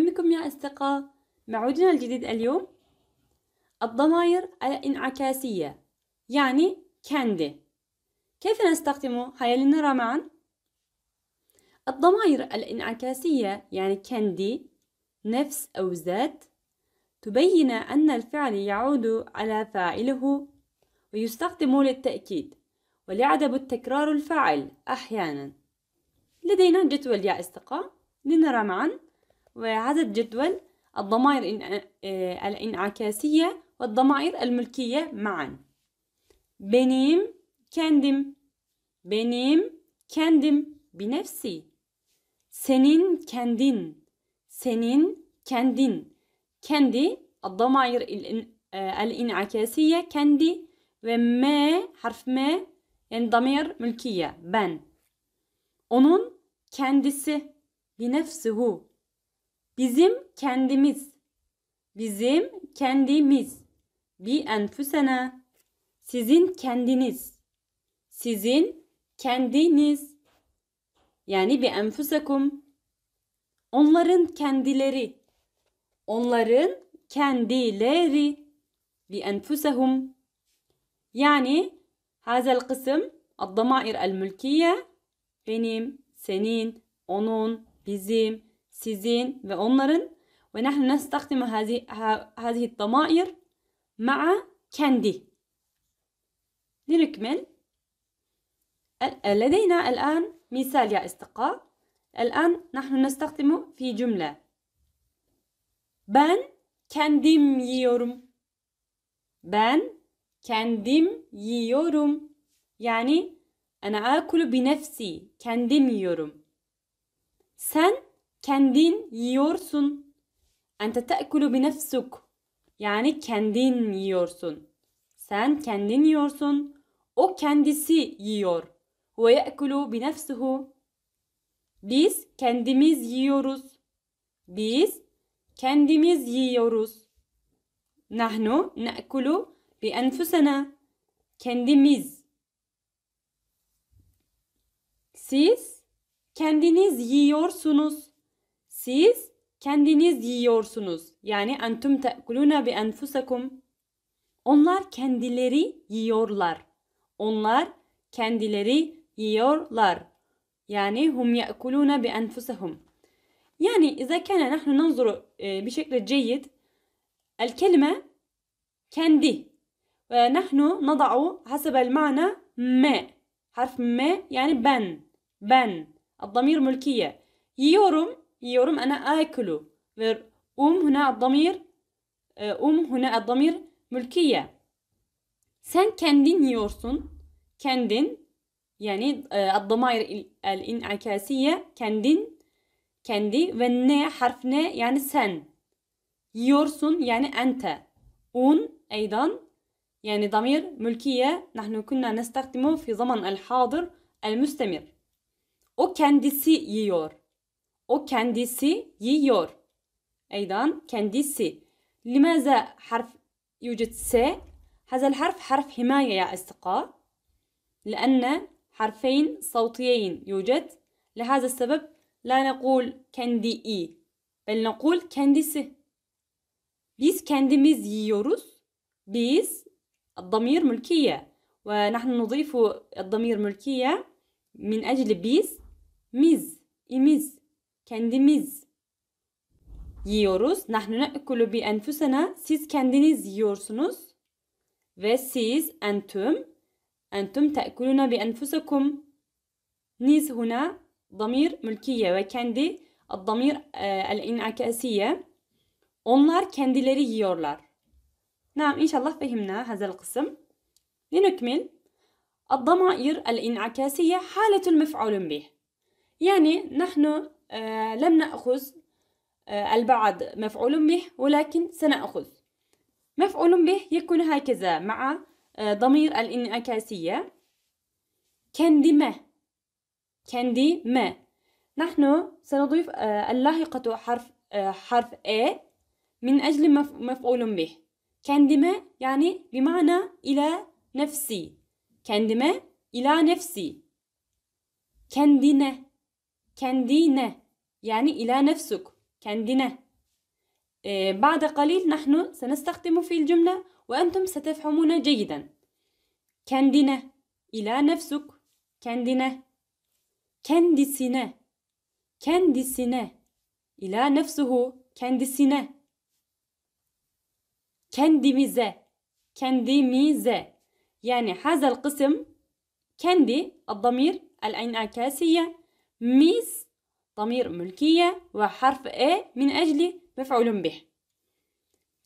منكم يا أصدقاء معودنا الجديد اليوم الضمائر الانعكاسية يعني كاندي كيف نستخدمه هيا لنرى معا الضمائر الانعكاسية يعني كاندي نفس أو ذات تبين أن الفعل يعود على فاعله ويستخدم للتأكيد ولعدم التكرار الفاعل أحيانا لدينا جدول يا أصدقاء لنرى معاً وعدد جدول الضمائر آه، الإنعكاسية والضمائر الملكية معا بنيم كندم بنيم كندم بنفسي سنين كندين سنين كندين كندي الضمائر آه، الإنعكاسية كندي وما حرف ما يعني ضمير ملكية بن onun kendisi بنفسه Bizim kendimiz. Bizim kendimiz. Bi enfusena, Sizin kendiniz. Sizin kendiniz. Yani bi enfusakum, Onların kendileri. Onların kendileri. Bi enfusahum, Yani hazel kısım الضمائر الملكية benim, senin, onun, bizim, سيزين وأونرن ونحن نستخدم هذه هذه الضمائر مع كاندي لنكمل لدينا الآن مثال يا أصدقاء الآن نحن نستخدم في جملة ben kendim yiyorum. Ben kendim yiyorum. Yani ana akulu bi nefsi. Kendim yiyorum. kendin yiyorsun. Ente te'kulu binefsuk. Yani kendin yiyorsun. Sen kendin yiyorsun. O kendisi yiyor. Ve ye'kulu binefsuhu. Biz kendimiz yiyoruz. Biz kendimiz yiyoruz. Nahnu ne'kulu bi enfusena. Kendimiz. Siz kendiniz yiyorsunuz. Siz kendiniz yiyorsunuz. Yani entum te'kuluna bi enfusakum. Onlar kendileri yiyorlar. Onlar kendileri yiyorlar. Yani hum ye'kuluna bi enfusahum. Yani iza kana nahnu nanzuru e, bi şekle ceyyid el kelime kendi ve nahnu nada'u hasabel ma'na me harf me yani ben ben الضمير ملكية yiyorum yiyorum ana akulu ve um huna damir, e, um huna damir mülkiye sen kendin yiyorsun kendin yani e, adamair el inakasiye kendin kendi ve ne harf ne yani sen yiyorsun yani ente un eydan يعني ضمير ملكية نحن fi zaman في زمن الحاضر müstemir. O kendisi yiyor. O kendisi yiyor. أيضا kendisi. لماذا حرف يوجد سي هذا الحرف حرف حماية يا أصدقاء لأن حرفين صوتيين يوجد لهذا السبب لا نقول كندي إي بل نقول بيس biz kendimiz ييوروس بيس الضمير ملكية ونحن نضيف الضمير ملكية من أجل biz إي imiz kendimiz yiyoruz. Nahnu na'kulu bi enfusena. Siz kendiniz yiyorsunuz. Ve siz entüm. Entüm te'kuluna bi enfusakum. Niz huna damir mülkiye ve kendi damir el inakasiye. Onlar kendileri yiyorlar. Nam inşallah fehimna hazel kısım. لنكمل الضمائر الانعكاسية حالة المفعول به يعني نحن آه، لم نأخذ آه، البعض مفعول به ولكن سنأخذ مفعول به يكون هكذا مع آه، ضمير الانعكاسية كندي ما نحن سنضيف اللاحقة حرف حرف A من أجل مفعول به يعني بمعنى إلى نفسي ile nefsi. إلى نفسي nefsi. Kendine kendine يعني إلى نفسك kendine آه بعد قليل نحن سنستخدم في الجملة وأنتم ستفهمون جيدا kendine إلى نفسك kendine kendisine kendisine إلى نفسه kendisine kendimize kendimize يعني هذا القسم كندي الضمير الانعكاسيه ميس ضمير ملكية وحرف e من أجل مفعول به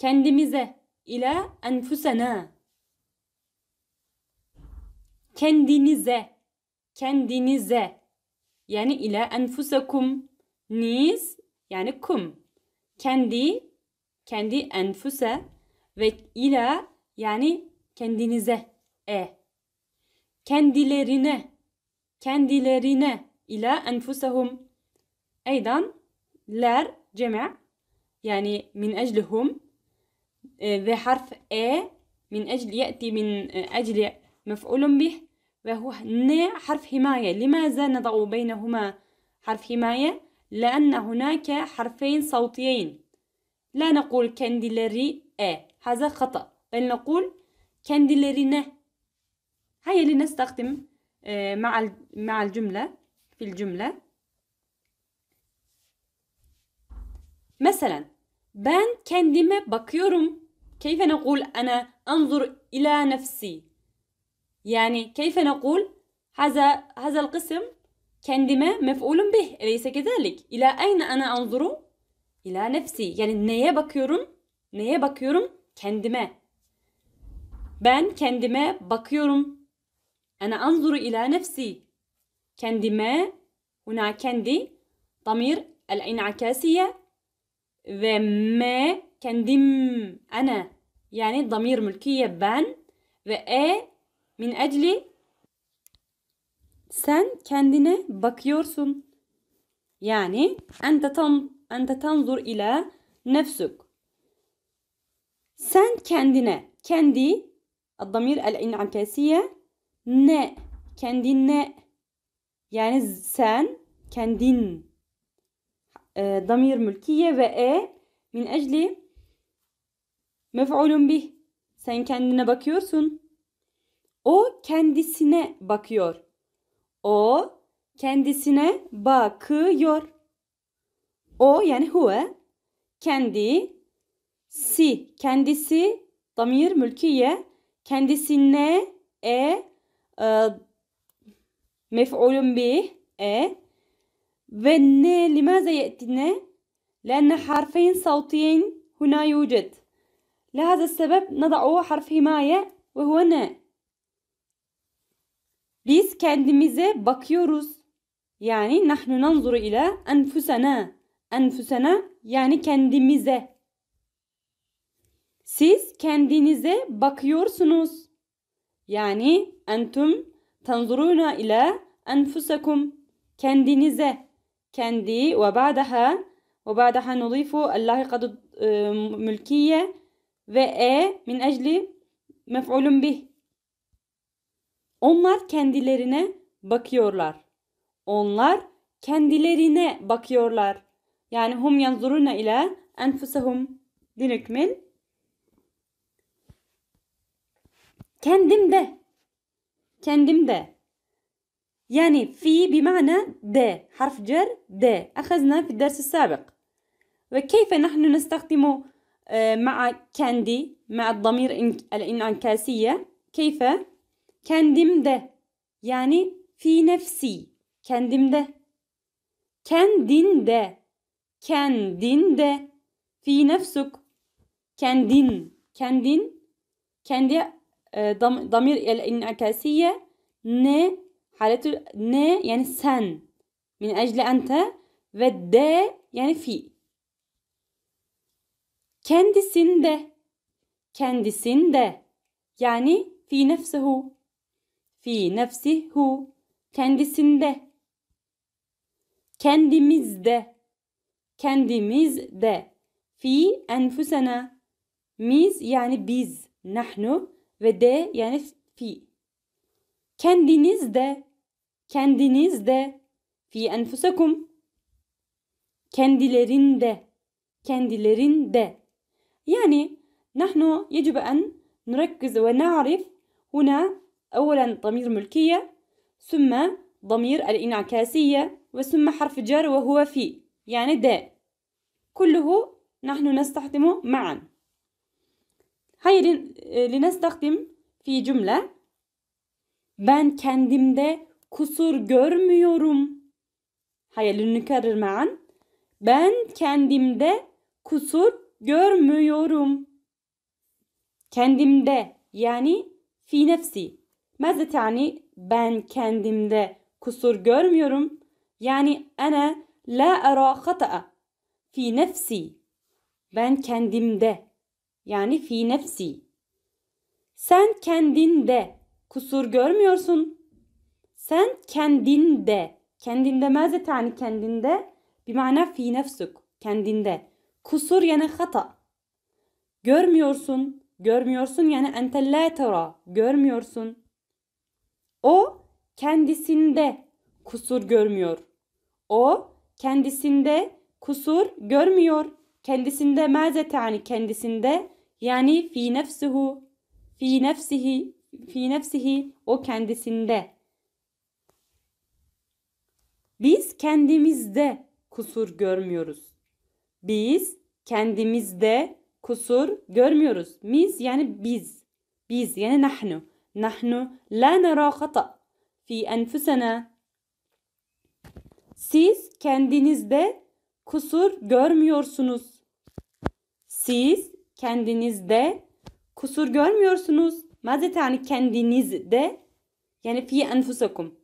kendimize ila enfusena kendinize kendinize yani ila enfusekum niz yani kum kendi kendi enfuse ve ila yani kendinize e kendilerine kendilerine إلى أنفسهم أيضا لار جمع يعني من أجلهم آه، ذي حرف A من أجل يأتي من آه، أجل مفعول به وهو ن حرف حماية لماذا نضع بينهما حرف حماية؟ لأن هناك حرفين صوتيين لا نقول كانديلري أ هذا خطأ بل نقول كانديلري ن هيا لنستخدم آه، مع مع الجملة fil cümle. Mesela ben kendime bakıyorum. Keyfe nekul ana anzur ila nefsi. Yani keyfe nekul haza hazal kısım kendime mef'ulun bih. Eleyse kezalik. İla ayna ana anzuru? İla nefsi. Yani neye bakıyorum? Neye bakıyorum? Kendime. Ben kendime bakıyorum. Ana anzuru ila nefsi. كندي ما هنا كندي ضمير الانعكاسية ذا ما كندي أنا يعني ضمير ملكية بان ذا أ من أجل سن كندنا بكيورسون يعني أنت تن أنت تنظر إلى نفسك سن كندنا كندي الضمير الانعكاسية ن كندي ن Yani sen kendin e, damir mülkiye ve e min ecli mef'ulun bih. Sen kendine bakıyorsun. O kendisine bakıyor. O kendisine bakıyor. O yani huve kendi si kendisi damir mülkiye kendisine e, e مفعول به A والن لماذا يأتينا؟ لأن حرفين صوتيين هنا يوجد لهذا السبب نضع حرف حماية وهو ن Biz kendimize bakıyoruz. Yani nahnu nanzuru ila enfusena. Enfusena yani kendimize. Siz kendinize bakıyorsunuz. Yani entum Tanzuruna ile enfusakum kendinize kendi ve ba'daha ve ba'daha nudifu Allah'ı kadı e, mülkiye ve e min ecli mef'ulun bih. Onlar kendilerine bakıyorlar. Onlar kendilerine bakıyorlar. Yani hum yanzuruna ile enfusahum dinükmil. Kendimde kendim de يعني في بمعنى د حرف جر د أخذنا في الدرس السابق وكيف نحن نستخدم آه، مع كاندي مع الضمير الانعكاسية كيف كندم ده يعني في نفسي كندم ده كندين ده كندين ده في نفسك كندين كندين كندي ضمير الانعكاسية ن حالته ن يعني سن من أجل أنت ve de yani fi. Kendisinde, kendisinde yani fi nefsihu, fi nefsihu, kendisinde, kendimizde, kendimizde, fi enfusena, miz yani biz, nahnu ve de yani fi. Kendiniz de, kendiniz de, fi enfusakum, kendilerinde, kendilerinde. يعني نحن يجب أن نركز ونعرف هنا أولا ضمير ملكية ثم ضمير الإنعكاسية وثم حرف جر وهو في يعني داء كله نحن نستخدمه معا Hayır e, linestahdim fi cümle. Ben kendimde kusur görmüyorum. Hayır lünükerrir me'an. Ben kendimde kusur görmüyorum. Kendimde yani fi nefsi. Mezde yani ben kendimde kusur görmüyorum. Yani ana la ara hata fi nefsi. Ben kendimde yani fi nefsi. Sen kendinde kusur görmüyorsun. Sen kendinde, kendinde yani kendinde bir mana fi nefsuk, kendinde. Kusur yani hata. Görmüyorsun, görmüyorsun yani ente la tera, görmüyorsun. O kendisinde kusur görmüyor. O kendisinde kusur görmüyor. Kendisinde mazetani kendisinde yani fi nefsuhu, fi nefsihi, fi nefsihi o kendisinde. Biz kendimizde kusur görmüyoruz. Biz kendimizde kusur görmüyoruz. Biz yani biz. Biz yani nahnu. Nahnu la nara hata fi enfusena. Siz kendinizde kusur görmüyorsunuz. Siz kendinizde kusur görmüyorsunuz. mazet yani kendinizde yani fi enfusakum.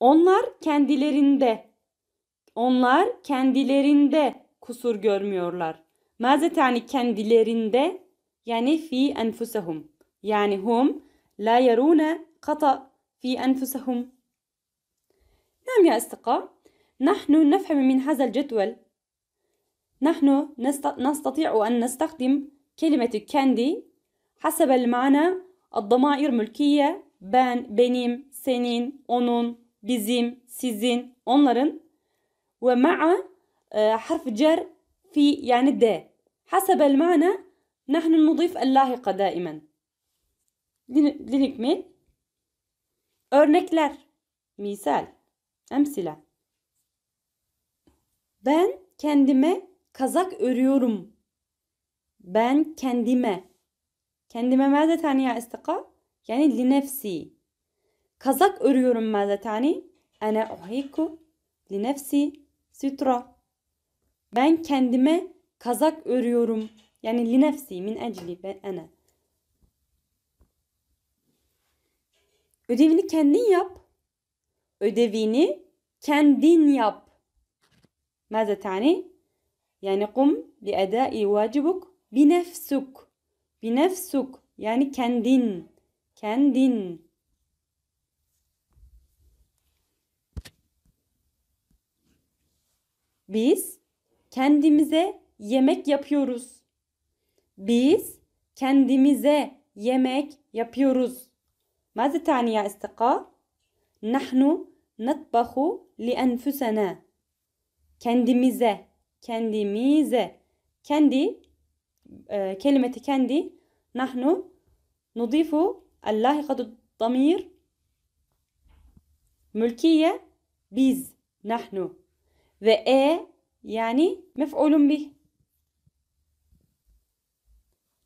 Onlar kendilerinde. Onlar kendilerinde kusur görmüyorlar. mazet yani kendilerinde yani fi enfusahum. Yani hum la yaruna kata fi enfusahum. نعم ya أصدقاء نحن نفهم min hazel الجدول نحن نستطيع أن نستخدم كلمة kendi حسب المعنى الضمائر ملكية ben, benim, senin, onun, bizim, sizin, onların ve ma'a harf cer fi yani de. حسب المعنى نحن نضيف اللاحقة دائما. لنكمل Örnekler Misal Emsile Ben kendime kazak örüyorum. Ben kendime. Kendime ماذا تعني يا أصدقاء؟ يعني لنفسي. Kazak örüyorum tani. Ana أنا أحيك لنفسي سترة. Ben kendime kazak örüyorum. Yani linefsi min ecli ben ana. Ödevini kendin yap. Ödevini kendin yap. Meze tani? Yani kum li edai vacibuk binefsuk. Binefsuk yani kendin. Kendin. Biz kendimize yemek yapıyoruz. Biz kendimize yemek yapıyoruz. ماذا تعني يا استقاء؟ نحن نطبخ لأنفسنا. Kendimize Kendimize. Kendi e, kelimeti kendi. Nahnu nudifu allahiqatu damir mülkiye biz nahnu ve e yani mef'ulun bih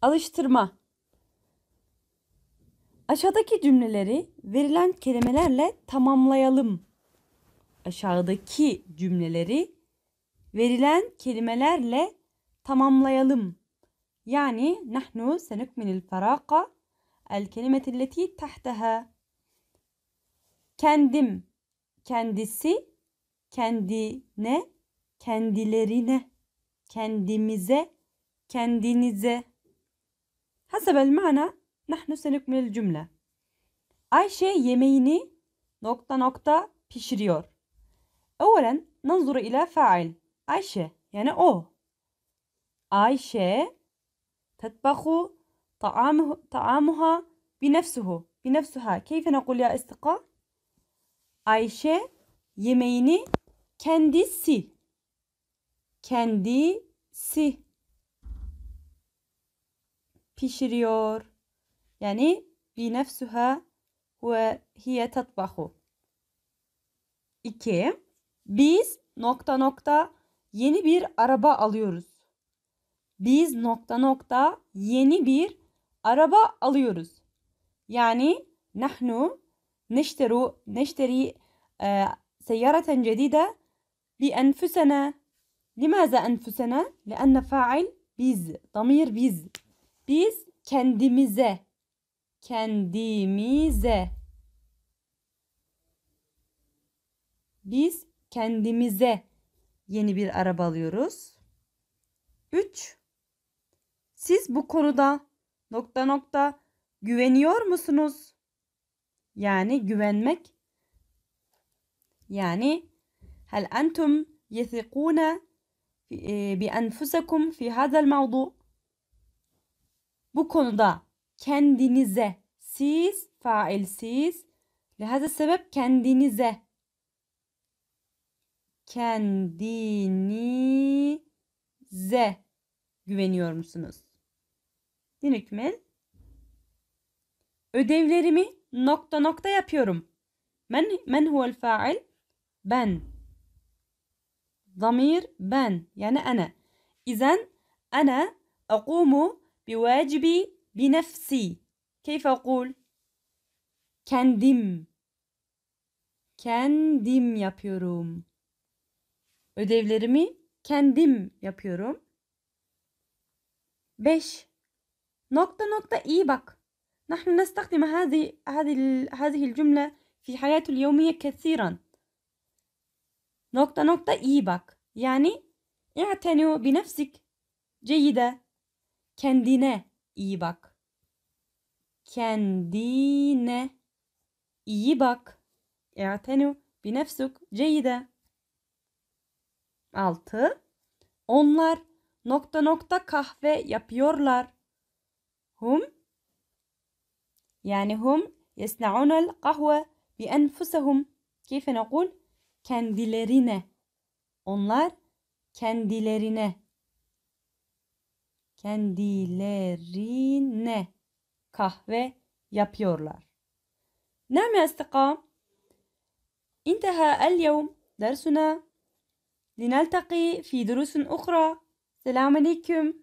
alıştırma Aşağıdaki cümleleri verilen kelimelerle tamamlayalım. Aşağıdaki cümleleri verilen kelimelerle tamamlayalım. Yani nahnu senukminil faraka el kelimetilleti tahtaha. Kendim, kendisi, kendine, kendilerine, kendimize, kendinize. حسب mana نحن سنكمل cümle. Ayşe yemeğini nokta nokta pişiriyor. أولا ننظر إلى فاعل Ayşe yani o. Ayşe tetbahu ta'amuha binefsuhu. Binefsuha. Keyfe nekul ya istika? Ayşe yemeğini kendisi kendisi pişiriyor. Yani binefsuha ve hiye tatbahu. İki, Biz nokta nokta yeni bir araba alıyoruz. Biz nokta nokta yeni bir araba alıyoruz. Yani nahnu neşteru neşteri e, seyyareten cedide bi enfusena. Limaza enfusena? Lianne fail biz. Damir biz. Biz kendimize. Kendimize. Biz kendimize yeni bir araba alıyoruz. 3. Siz bu konuda nokta nokta güveniyor musunuz? Yani güvenmek. Yani hel entum yethiquna e, bi enfusakum fi hadal mevdu. Bu konuda kendinize siz fail siz لهذا السبب kendinize kendinize güveniyor musunuz? Din Ödevlerimi nokta nokta yapıyorum. Men, men huvel fa'il? Ben. Zamir ben. Yani ana. İzen ana akumu bi vacibi bi nefsi. Keyfe akul? Kendim. Kendim yapıyorum. Ödevlerimi kendim yapıyorum. 5 نقطة نقطة إي بك نحن نستخدم هذه هذه هذه الجملة في حياة اليومية كثيرا نقطة نقطة إي بك يعني اعتني بنفسك جيدة kendine iyi bak kendine iyi bak اعتني بنفسك جيدة 6. Onlar nokta nokta kahve yapıyorlar. Hum yani hum yesna'unel kahve bi enfusehum. Keyfe nekul? Kendilerine. Onlar kendilerine. Kendilerine kahve yapıyorlar. نعم يا أصدقاء انتهى اليوم درسنا لنلتقي في دروس أخرى سلام عليكم